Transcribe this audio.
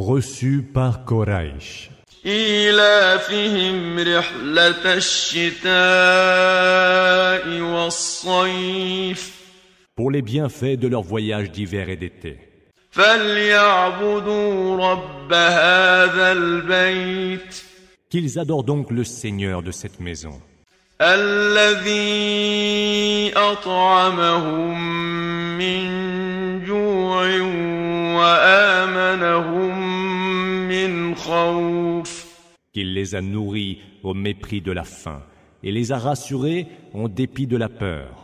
reçu par Koraïch. pour les bienfaits de leur voyage d'hiver et d'été. Qu'ils adorent donc le Seigneur de cette maison qu'il les a nourris au mépris de la faim et les a rassurés en dépit de la peur.